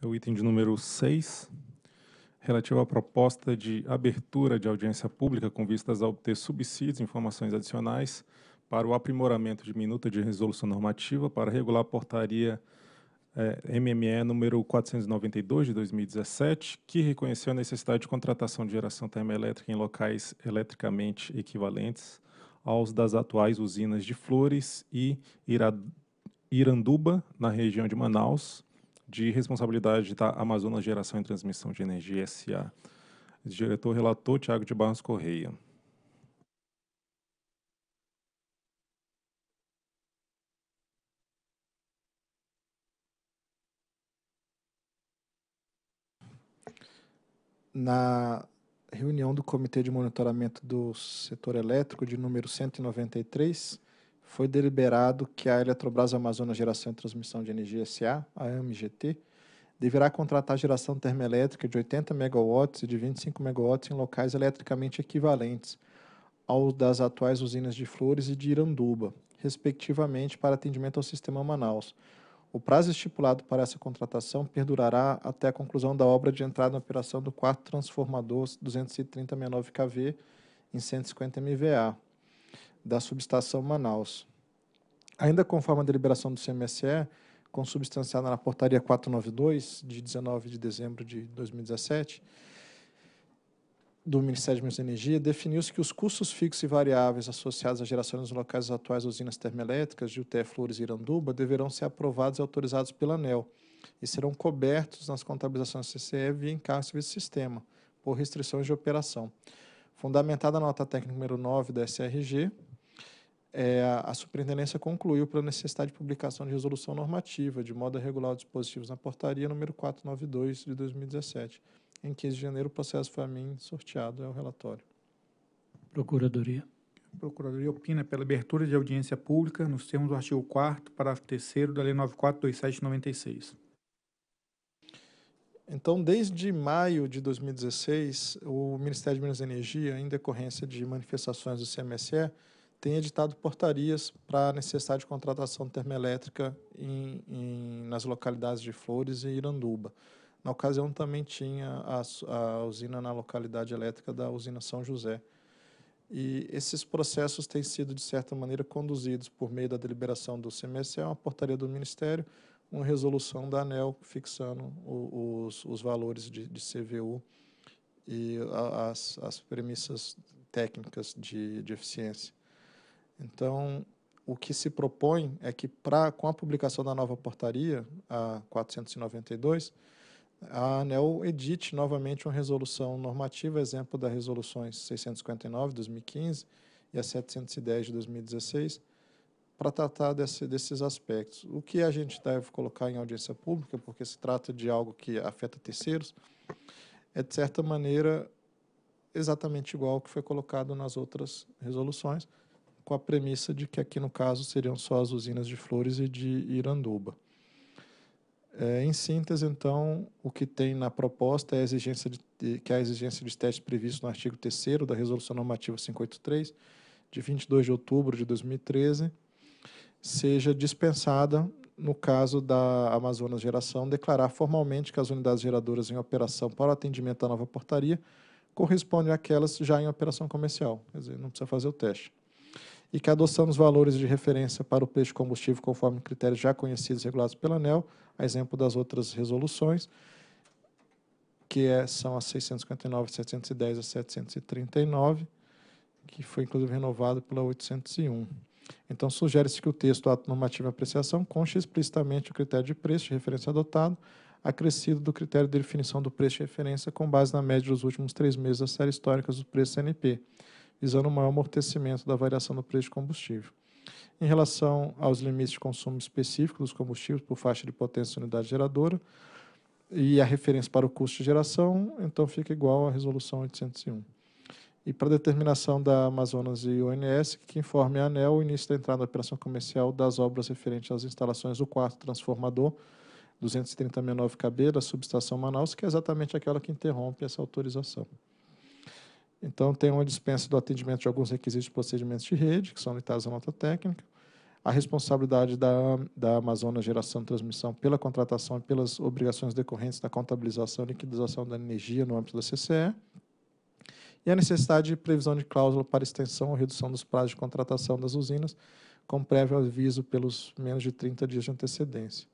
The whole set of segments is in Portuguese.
É o item de número 6, relativo à proposta de abertura de audiência pública com vistas a obter subsídios e informações adicionais para o aprimoramento de minuta de resolução normativa para regular a portaria é, eh, MME número 492 de 2017, que reconheceu a necessidade de contratação de geração termoelétrica em locais eletricamente equivalentes aos das atuais usinas de Flores e Iranduba, na região de Manaus, de responsabilidade da Amazonas Geração e Transmissão de Energia SA. Diretor relator Tiago de Barros Correia. Na reunião do Comitê de Monitoramento do Setor Elétrico de número 193, foi deliberado que a Eletrobras Amazonas Geração e Transmissão de Energia SA, a AMGT, deverá contratar geração termoelétrica de 80 megawatts e de 25 megawatts em locais eletricamente equivalentes aos das atuais usinas de Flores e de Iranduba, respectivamente, para atendimento ao sistema Manaus. O prazo estipulado para essa contratação perdurará até a conclusão da obra de entrada na operação do quarto transformador 230 kV em 150 MVA, da subestação Manaus. Ainda conforme a deliberação do CMSE, consubstanciada na portaria 492, de 19 de dezembro de 2017, do Ministério de Minas e Energia, definiu-se que os custos fixos e variáveis associados à geração nos locais atuais das usinas termoelétricas de UTE Flores e Iranduba deverão ser aprovados e autorizados pela ANEL e serão cobertos nas contabilizações CCE via encargo de sistema, por restrições de operação. Fundamentada a nota técnica número 9 da SRG, é, a superintendência concluiu pela necessidade de publicação de resolução normativa de modo a regular os dispositivos na portaria número 492 de 2017. Em 15 de janeiro, o processo foi a mim sorteado, é o relatório. Procuradoria. A Procuradoria opina pela abertura de audiência pública nos termos do artigo 4 parágrafo 3 da Lei 942796. Então, desde maio de 2016, o Ministério de Minas e Energia, em decorrência de manifestações do CMSE, tem editado portarias para a necessidade de contratação de termoelétrica em, em, nas localidades de Flores e Iranduba. Na ocasião também tinha a, a usina na localidade elétrica da usina São José. E esses processos têm sido, de certa maneira, conduzidos por meio da deliberação do CMSE, uma portaria do Ministério, uma resolução da ANEL fixando o, os, os, valores de, de CVU e as, as premissas técnicas de, de eficiência. Então, o que se propõe é que, pra, com a publicação da nova portaria, a 492, a ANEL edite novamente uma resolução normativa, exemplo das resoluções 659 de 2015 e a 710 de 2016, para tratar desse, desses aspectos. O que a gente deve colocar em audiência pública, porque se trata de algo que afeta terceiros, é, de certa maneira, exatamente igual ao que foi colocado nas outras resoluções, com a premissa de que aqui no caso seriam só as usinas de Flores e de Iranduba. É, em síntese, então, o que tem na proposta é a exigência de, que a exigência de teste previsto no artigo 3 da Resolução Normativa 583, de 22 de outubro de 2013, seja dispensada no caso da Amazonas Geração declarar formalmente que as unidades geradoras em operação para o atendimento da nova portaria correspondem àquelas já em operação comercial. Quer dizer, não precisa fazer o teste e que a adoção dos valores de referência para o preço de combustível conforme critérios já conhecidos e regulados pela ANEL, a exemplo das outras resoluções, que é, são as 659, 710 a 739, que foi inclusive renovado pela 801. Então, sugere-se que o texto do ato normativo de apreciação conche explicitamente o critério de preço de referência adotado, acrescido do critério de definição do preço de referência com base na média dos últimos três meses da série histórica do preço CNP visando um maior amortecimento da variação do preço de combustível. Em relação aos limites de consumo específicos dos combustíveis por faixa de potência e unidade geradora, e a referência para o custo de geração, então fica igual à resolução 801. E para determinação da Amazonas e ONS, que informe a ANEL o início da entrada na operação comercial das obras referentes às instalações do quarto transformador 230.69 KB da subestação Manaus, que é exatamente aquela que interrompe essa autorização. Então, tem uma dispensa do atendimento de alguns requisitos de procedimentos de rede, que são limitados à nota técnica. A responsabilidade da, da Amazonas Geração e Transmissão pela contratação e pelas obrigações decorrentes da contabilização e liquidização da energia no âmbito da CCE. E a necessidade de previsão de cláusula para extensão ou redução dos prazos de contratação das usinas, com prévio aviso pelos menos de 30 dias de antecedência.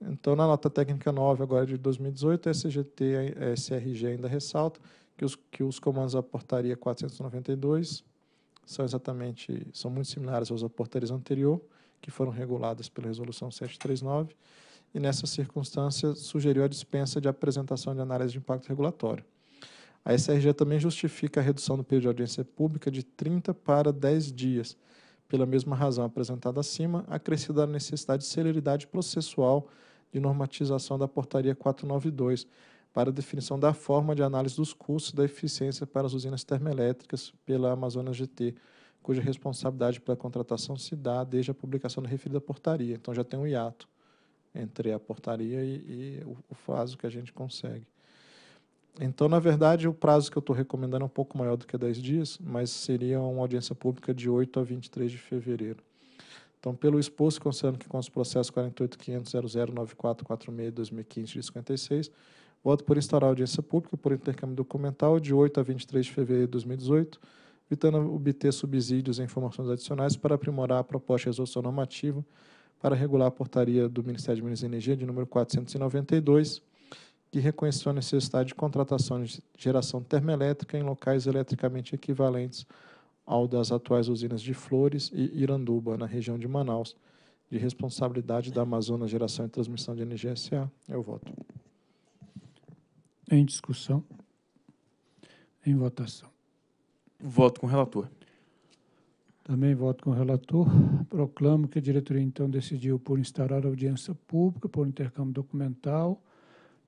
Então, na nota técnica 9, agora de 2018, a SGT e a SRG ainda ressalta que os, que os comandos da portaria 492 são exatamente, são muito similares aos da portaria anterior, que foram reguladas pela resolução 739, e nessa circunstância sugeriu a dispensa de apresentação de análise de impacto regulatório. A SRG também justifica a redução do período de audiência pública de 30 para 10 dias, pela mesma razão apresentada acima, acrescida a necessidade de celeridade processual de normatização da portaria 492, para definição da forma de análise dos custos da eficiência para as usinas termoelétricas pela Amazonas GT, cuja responsabilidade pela contratação se dá desde a publicação da referida portaria. Então já tem um hiato entre a portaria e, e o, o prazo que a gente consegue. Então, na verdade, o prazo que eu estou recomendando é um pouco maior do que 10 dias, mas seria uma audiência pública de 8 a 23 de fevereiro. Então, pelo exposto, considerando que com os processos 48.500.009446 2015 de 56, Voto por instaurar audiência pública por intercâmbio documental de 8 a 23 de fevereiro de 2018, evitando obter subsídios e informações adicionais para aprimorar a proposta de resolução normativa para regular a portaria do Ministério de Minas e Energia de número 492, que reconheceu a necessidade de contratação de geração termoelétrica em locais eletricamente equivalentes ao das atuais usinas de Flores e Iranduba, na região de Manaus, de responsabilidade da Amazonas Geração e Transmissão de Energia SA. Eu voto. Em discussão. Em votação. Voto com o relator. Também voto com o relator. Proclamo que a diretoria, então, decidiu por instaurar audiência pública por intercâmbio documental,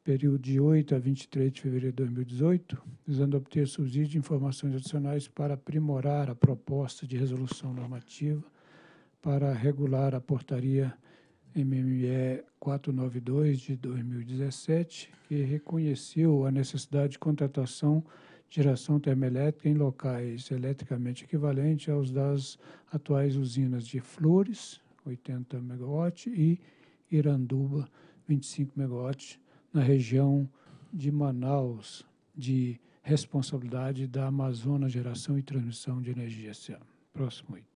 período de 8 a 23 de fevereiro de 2018, visando obter subsídio de informações adicionais para aprimorar a proposta de resolução normativa para regular a portaria MME 492 de 2017, que reconheceu a necessidade de contratação de geração termoelétrica em locais eletricamente equivalentes aos das atuais usinas de Flores, 80 MW, e Iranduba, 25 MW, na região de Manaus, de responsabilidade da Amazônia Geração e Transmissão de Energia. Próximo item.